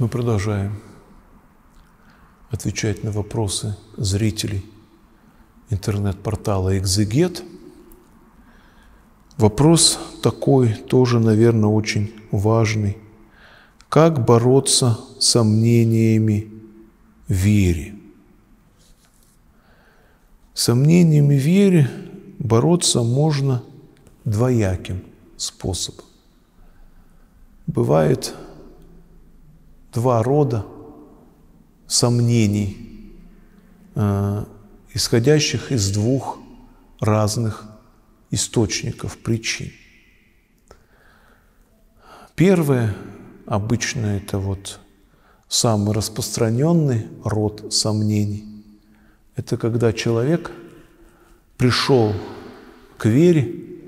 Мы продолжаем отвечать на вопросы зрителей интернет-портала «Экзегет». Вопрос такой, тоже, наверное, очень важный. Как бороться с сомнениями в вере? С сомнениями в вере бороться можно двояким способом. Бывает – два рода сомнений, э, исходящих из двух разных источников причин. Первое, обычно это вот самый распространенный род сомнений, это когда человек пришел к вере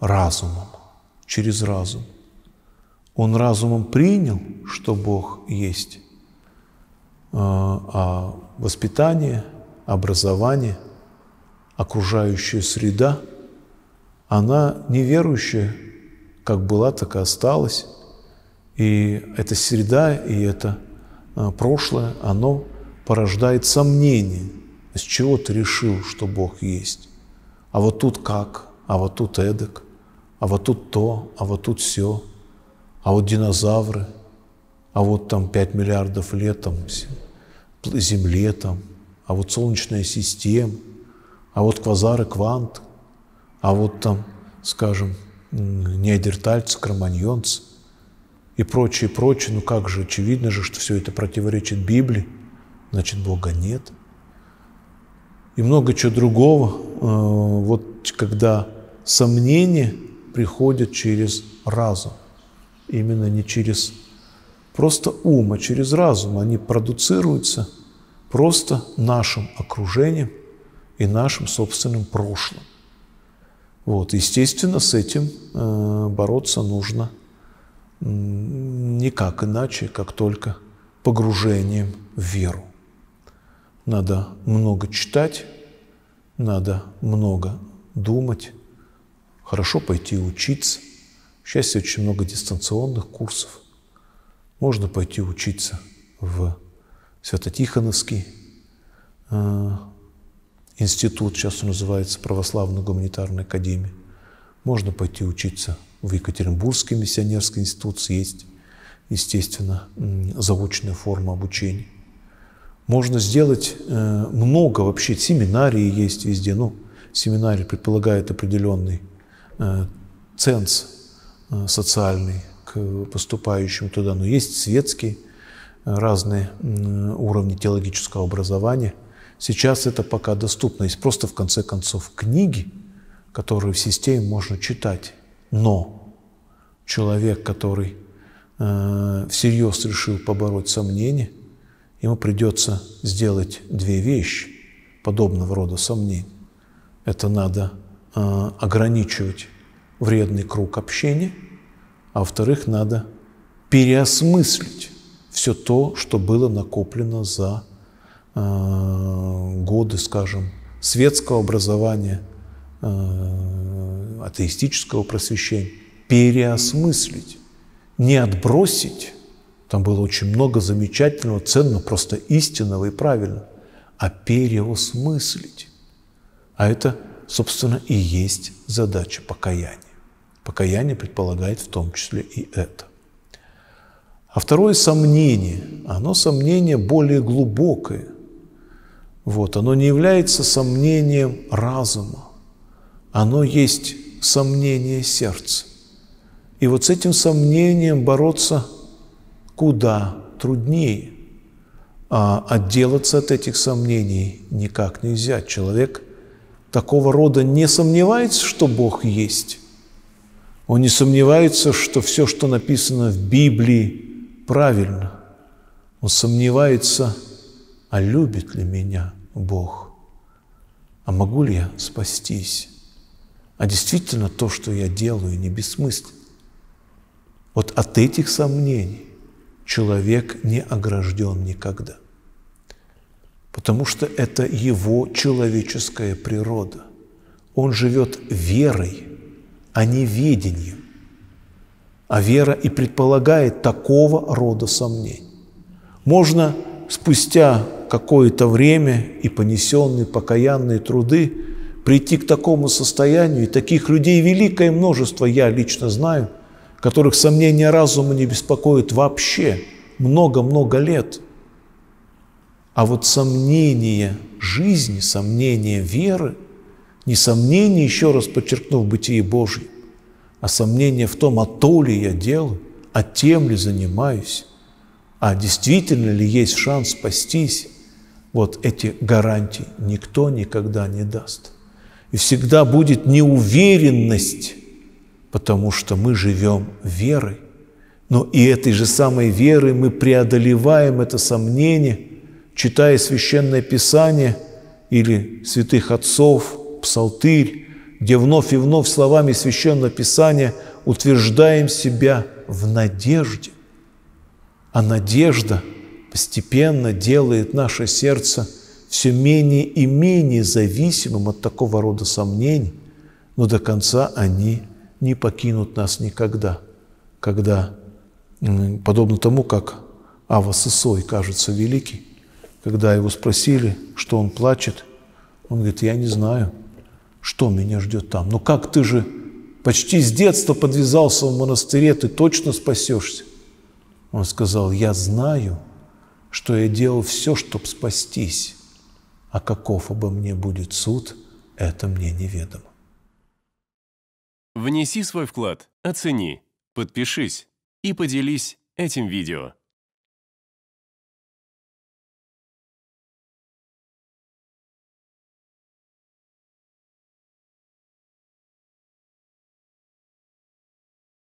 разумом, через разум – он разумом принял, что Бог есть, а, а воспитание, образование, окружающая среда, она неверующая, как была, так и осталась. И эта среда, и это а, прошлое, оно порождает сомнение, с чего ты решил, что Бог есть. А вот тут как, а вот тут эдак, а вот тут то, а вот тут все – а вот динозавры, а вот там 5 миллиардов лет там, Земле там, а вот Солнечная система, а вот квазары, квант, а вот там, скажем, неодертальцы, кроманьонцы и прочее, прочее. Ну как же, очевидно же, что все это противоречит Библии, значит, Бога нет. И много чего другого. Э, вот когда сомнения приходят через разум – именно не через просто ум, а через разум. Они продуцируются просто нашим окружением и нашим собственным прошлым. Вот, естественно, с этим э, бороться нужно никак иначе, как только погружением в веру. Надо много читать, надо много думать, хорошо пойти учиться, счастью, очень много дистанционных курсов. Можно пойти учиться в Свято-Тихоновский э, институт, сейчас он называется Православная гуманитарная академия. Можно пойти учиться в Екатеринбургский миссионерский институт, есть, естественно, заочная форма обучения. Можно сделать э, много вообще, семинарии есть везде, ну, семинарий предполагает определенный э, ценз Э, социальный к поступающим туда, но есть светский, э, разные уровни теологического образования. Сейчас это пока доступно. Есть просто, в конце концов, книги, которые в системе можно читать. Но человек, который э, всерьез решил побороть сомнения, ему придется сделать две вещи подобного рода сомнений. Это надо ограничивать вредный круг общения, а во-вторых, надо переосмыслить все то, что было накоплено за э, годы, скажем, светского образования, э, атеистического просвещения, переосмыслить, не отбросить, там было очень много замечательного, ценного, просто истинного и правильного, а переосмыслить. А это, собственно, и есть задача покаяния. Покаяние предполагает в том числе и это. А второе – сомнение. Оно сомнение более глубокое. Вот, оно не является сомнением разума. Оно есть сомнение сердца. И вот с этим сомнением бороться куда труднее. А отделаться от этих сомнений никак нельзя. Человек такого рода не сомневается, что Бог есть, он не сомневается, что все, что написано в Библии, правильно. Он сомневается, а любит ли меня Бог? А могу ли я спастись? А действительно то, что я делаю, не бессмысленно. Вот от этих сомнений человек не огражден никогда. Потому что это его человеческая природа. Он живет верой, а не ведением. А вера и предполагает такого рода сомнений. Можно спустя какое-то время и понесенные покаянные труды прийти к такому состоянию, и таких людей великое множество, я лично знаю, которых сомнения разума не беспокоят вообще много-много лет. А вот сомнение жизни, сомнение веры – не сомнение, еще раз подчеркну, в бытии Божьем, а сомнение в том, а то ли я делаю, а тем ли занимаюсь, а действительно ли есть шанс спастись, вот эти гарантии никто никогда не даст. И всегда будет неуверенность, потому что мы живем верой. Но и этой же самой верой мы преодолеваем это сомнение, читая Священное Писание или святых отцов, псалтырь, где вновь и вновь словами Священного Писания утверждаем себя в надежде. А надежда постепенно делает наше сердце все менее и менее зависимым от такого рода сомнений, но до конца они не покинут нас никогда, когда, подобно тому, как Ава Сысой кажется великий, когда его спросили, что он плачет, он говорит, я не знаю – что меня ждет там? Ну как ты же почти с детства подвязался в монастыре, ты точно спасешься? Он сказал, я знаю, что я делал все, чтобы спастись, а каков обо мне будет суд, это мне неведомо. Внеси свой вклад, оцени, подпишись и поделись этим видео.